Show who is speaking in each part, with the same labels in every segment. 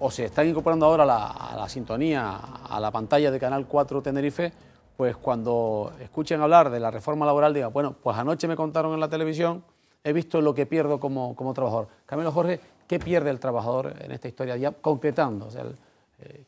Speaker 1: o si están incorporando ahora a la, sintonía, a la pantalla de Canal 4 Tenerife, pues cuando escuchen hablar de la reforma laboral digan, bueno, pues anoche me contaron en la televisión, he visto lo que pierdo como, trabajador. Camilo Jorge, ¿qué pierde el trabajador en esta historia? Ya concretando, eh,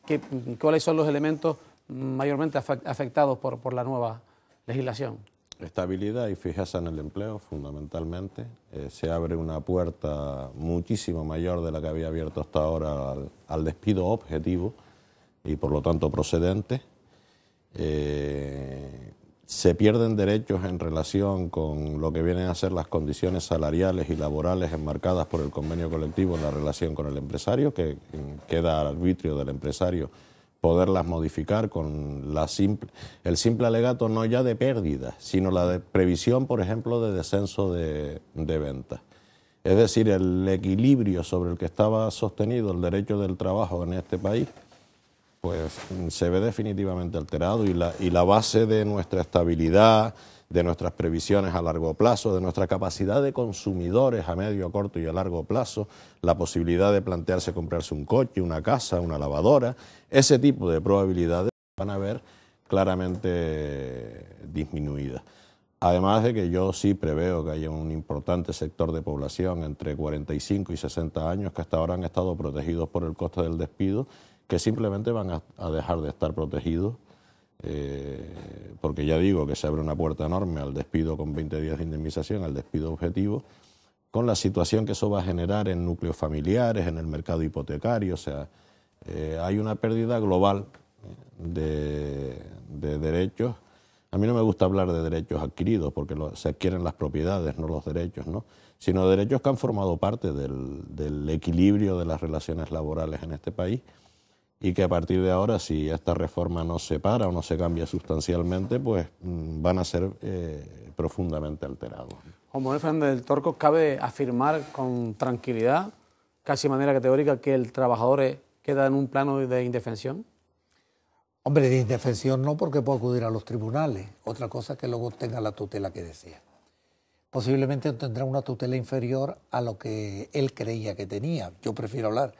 Speaker 1: ¿cuáles son los elementos mayormente afectados por, por la nueva legislación?
Speaker 2: Estabilidad y fijeza en el empleo, fundamentalmente. Eh, se abre una puerta muchísimo mayor de la que había abierto hasta ahora al, despido objetivo y por lo tanto procedente. Eh, se pierden derechos en relación con lo que vienen a ser las condiciones salariales y laborales enmarcadas por el convenio colectivo en la relación con el empresario, que queda al arbitrio del empresario poderlas modificar con la simple, el simple alegato no ya de pérdida, sino la de previsión, por ejemplo, de descenso de, de ventas. Es decir, el equilibrio sobre el que estaba sostenido el derecho del trabajo en este país pues mm, se ve definitivamente alterado y la, y la base de nuestra estabilidad, de nuestras previsiones a largo plazo, de nuestra capacidad de consumidores a medio, a corto y a largo plazo, la posibilidad de plantearse comprarse un coche, una casa, una lavadora, ese tipo de probabilidades van a ver claramente disminuidas. Además de que yo sí preveo que haya un importante sector de población entre 45 y 60 años que hasta ahora han estado protegidos por el coste del despido que simplemente van a, dejar de estar protegidos, eh, porque ya digo que se abre una puerta enorme al despido con 20 días de indemnización, al despido objetivo, con la situación que eso va a generar en núcleos familiares, en el mercado hipotecario, o sea, eh, hay una pérdida global eh, de, derechos. A mí no me gusta hablar de derechos adquiridos, porque se adquieren las propiedades, no los derechos, ¿no? sino derechos que han formado parte del equilibrio de las relaciones laborales en este país y que a partir de ahora, si esta reforma no se para o no se cambia sustancialmente, pues mm, van a ser eh, profundamente alterados. Juan Fernando
Speaker 1: Fernández del Torco, cabe afirmar con tranquilidad, casi de manera categórica, que el trabajador queda en un plano de indefensión.
Speaker 3: Hombre, de indefensión no, porque puede acudir a los tribunales.
Speaker 1: Otra cosa es que luego tenga la tutela que decía.
Speaker 3: Posiblemente tendrá una tutela inferior a lo que él creía que tenía. Yo prefiero hablar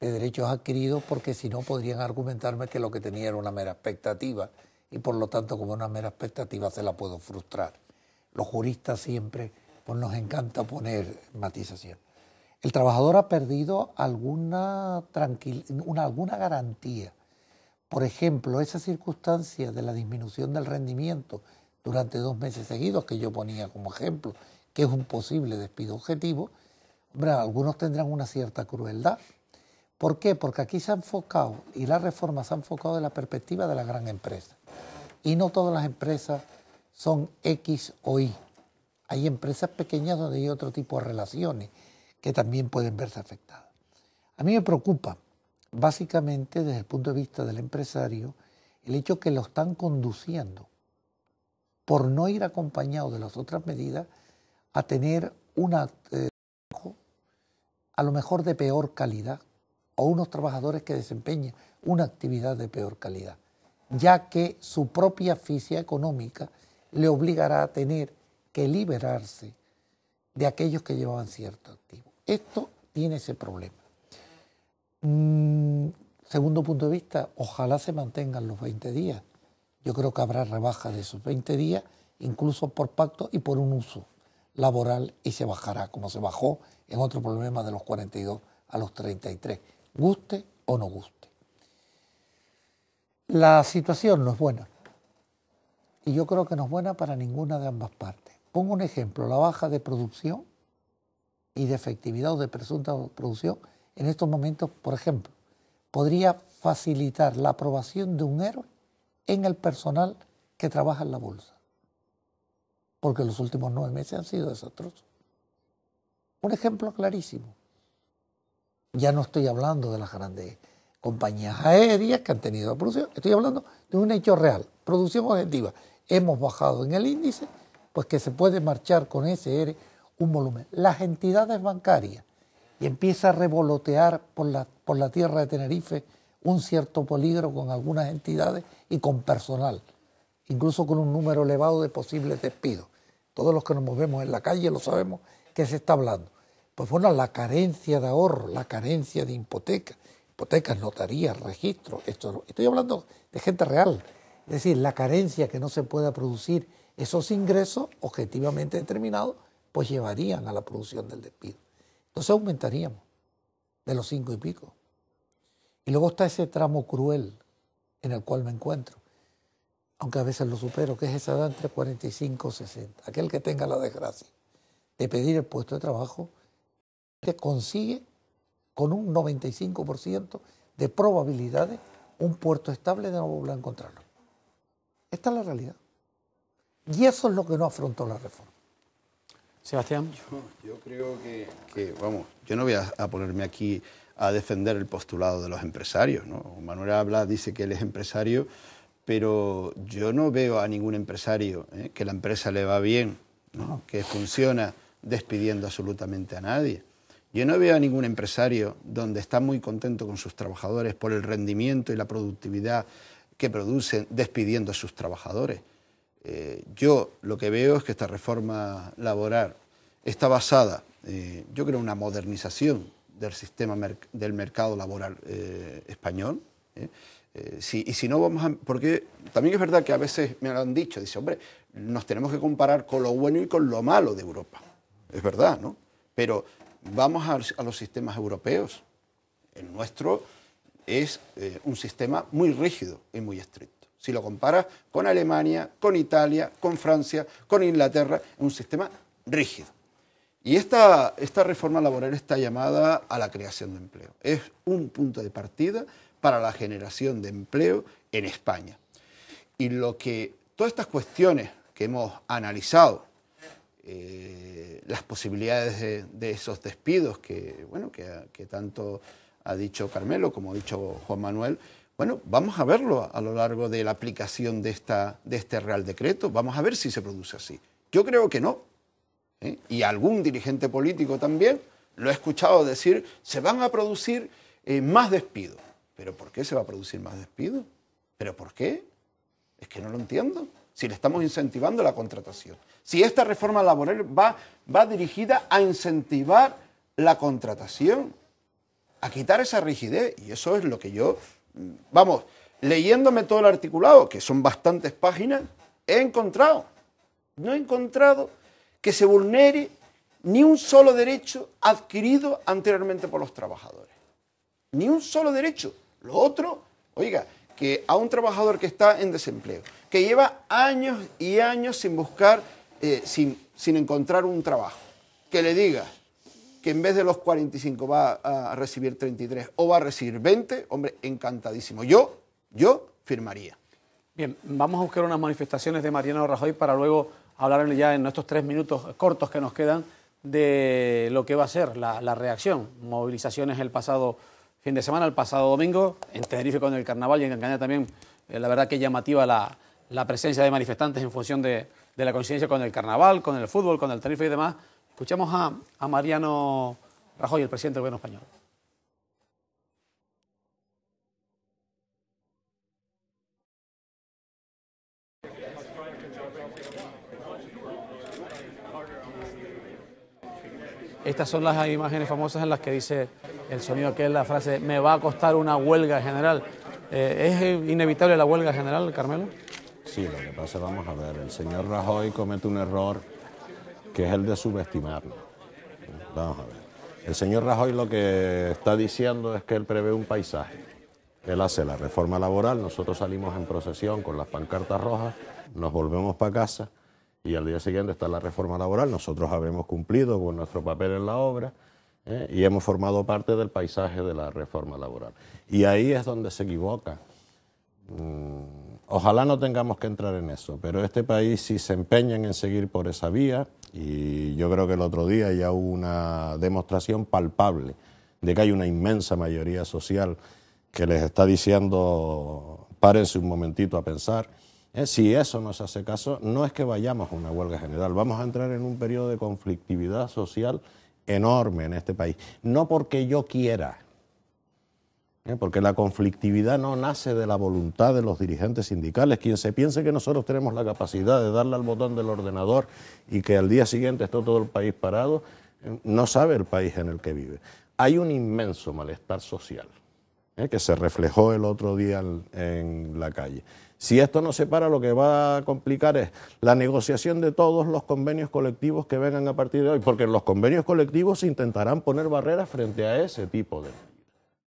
Speaker 3: de derechos adquiridos porque si no podrían argumentarme que lo que tenía era una mera expectativa y por lo tanto como una mera expectativa se la puedo frustrar. Los juristas siempre pues, nos encanta poner matización. El trabajador ha perdido alguna, una, alguna garantía. Por ejemplo, esa circunstancia de la disminución del rendimiento durante dos meses seguidos que yo ponía como ejemplo, que es un posible despido objetivo, hombre, algunos tendrán una cierta crueldad, ¿Por qué? Porque aquí se ha enfocado, y las reforma se ha enfocado de la perspectiva de la gran empresa. Y no todas las empresas son X o Y. Hay empresas pequeñas donde hay otro tipo de relaciones que también pueden verse afectadas. A mí me preocupa, básicamente desde el punto de vista del empresario, el hecho que lo están conduciendo, por no ir acompañado de las otras medidas, a tener un trabajo eh, a lo mejor de peor calidad o unos trabajadores que desempeñan una actividad de peor calidad, ya que su propia fisia económica le obligará a tener que liberarse de aquellos que llevaban cierto activo. Esto tiene ese problema. Mm, segundo punto de vista, ojalá se mantengan los 20 días. Yo creo que habrá rebaja de esos 20 días, incluso por pacto y por un uso laboral, y se bajará, como se bajó en otro problema de los 42 a los 33 guste o no guste. La situación no es buena. Y yo creo que no es buena para ninguna de ambas partes. Pongo un ejemplo, la baja de producción y de efectividad o de presunta producción en estos momentos, por ejemplo, podría facilitar la aprobación de un héroe en el personal que trabaja en la bolsa. Porque los últimos nueve meses han sido desastrosos. Un ejemplo clarísimo. Ya no estoy hablando de las grandes compañías aéreas que han tenido producción, estoy hablando de un hecho real, producción objetiva. Hemos bajado en el índice, pues que se puede marchar con ese aire un volumen. Las entidades bancarias, y empieza a revolotear por la, por la tierra de Tenerife un cierto peligro con algunas entidades y con personal, incluso con un número elevado de posibles despidos. Todos los que nos movemos en la calle lo sabemos que se está hablando. Pues bueno, la carencia de ahorro, la carencia de hipotecas, hipotecas, notarías, registros, esto, estoy hablando de gente real, es decir, la carencia que no se pueda producir esos ingresos objetivamente determinados, pues llevarían a la producción del despido. Entonces aumentaríamos de los cinco y pico. Y luego está ese tramo cruel en el cual me encuentro, aunque a veces lo supero, que es esa edad entre 45 y 60, aquel que tenga la desgracia de pedir el puesto de trabajo consigue con un 95% de probabilidades un puerto estable de no volver a encontrarlo. Esta es la realidad. Y eso es lo que no afrontó la reforma.
Speaker 1: Sebastián.
Speaker 4: Yo, creo que, vamos, yo no voy a, ponerme aquí a defender el postulado de los empresarios. Manuel habla, dice que él es empresario, pero yo no veo a ningún empresario ¿eh? que la empresa le va bien, que funciona despidiendo absolutamente a nadie. Yo no veo a ningún empresario donde está muy contento con sus trabajadores por el rendimiento y la productividad que producen despidiendo a sus trabajadores. Eh, yo lo que veo es que esta reforma laboral está basada, eh, yo creo, en una modernización del sistema del mercado laboral eh, español. y si no vamos a... Porque también es verdad que a veces me lo han dicho, dice, hombre, nos tenemos que comparar con lo bueno y con lo malo de Europa. Es verdad, ¿no? Pero Vamos a, los sistemas europeos. El nuestro es eh, un sistema muy rígido y muy estricto. Si lo comparas con Alemania, con Italia, con Francia, con Inglaterra, es un sistema rígido. Y esta, esta reforma laboral está llamada a la creación de empleo. Es un punto de partida para la generación de empleo en España. Y lo que todas estas cuestiones que hemos analizado eh, las posibilidades de, esos despidos que, bueno, que, tanto ha dicho Carmelo como ha dicho Juan Manuel. Bueno, vamos a verlo a, lo largo de la aplicación de, esta, de este Real Decreto, vamos a ver si se produce así. Yo creo que no. ¿eh? Y algún dirigente político también lo ha escuchado decir, se van a producir eh, más despidos. ¿Pero por qué se va a producir más despidos? ¿Pero por qué? Es que no lo entiendo si le estamos incentivando la contratación. Si esta reforma laboral va, va dirigida a incentivar la contratación, a quitar esa rigidez, y eso es lo que yo, mm, vamos, leyéndome todo el articulado, que son bastantes páginas, he encontrado, no he encontrado que se vulnere ni un solo derecho adquirido anteriormente por los trabajadores. Ni un solo derecho. Lo otro, oiga, que a un trabajador que está en desempleo que lleva años y años sin buscar, eh, sin, sin encontrar un trabajo, que le diga que en vez de los 45 va a recibir 33 o va a recibir 20, hombre, encantadísimo. Yo, yo firmaría.
Speaker 1: Bien, vamos a buscar unas manifestaciones de Mariano Rajoy para luego hablarle ya en estos tres minutos cortos que nos quedan de lo que va a ser la, reacción. Movilizaciones el pasado fin de semana, el pasado domingo, en Tenerife con el carnaval y en Canarias también, eh, la verdad que llamativa la, la presencia de manifestantes en función de, de la coincidencia con el carnaval, con el fútbol, con el tarifa y demás. Escuchamos a, Mariano Rajoy, el presidente del gobierno español. Estas son las imágenes famosas en las que dice el sonido que es la frase, me va a costar una huelga general. Eh, ¿Es inevitable la huelga general, Carmelo?
Speaker 2: sí, lo que pasa, vamos a ver, el señor Rajoy comete un error que es el de subestimarlo. Vamos a ver. El señor Rajoy lo que está diciendo es que él prevé un paisaje. Él hace la reforma laboral, nosotros salimos en procesión con las pancartas rojas, nos volvemos para casa y al día siguiente está la reforma laboral, nosotros habremos cumplido con nuestro papel en la obra ¿eh? y hemos formado parte del paisaje de la reforma laboral. Y ahí es donde se equivoca. Ojalá no tengamos que entrar en eso, pero este país si se empeñan en seguir por esa vía y yo creo que el otro día ya hubo una demostración palpable de que hay una inmensa mayoría social que les está diciendo párense un momentito a pensar. Eh, si eso nos hace caso, no es que vayamos a una huelga general, vamos a entrar en un periodo de conflictividad social enorme en este país. No porque yo quiera, ¿eh? porque la conflictividad no nace de la voluntad de los dirigentes sindicales. Quien se piense que nosotros tenemos la capacidad de darle al botón del ordenador y que al día siguiente está todo el país parado, eh, no sabe el país en el que vive. Hay un inmenso malestar social ¿eh? que se reflejó el otro día en, la calle. Si esto no se para, lo que va a complicar es la negociación de todos los convenios colectivos que vengan a partir de hoy, porque los convenios colectivos intentarán poner barreras frente a ese tipo de...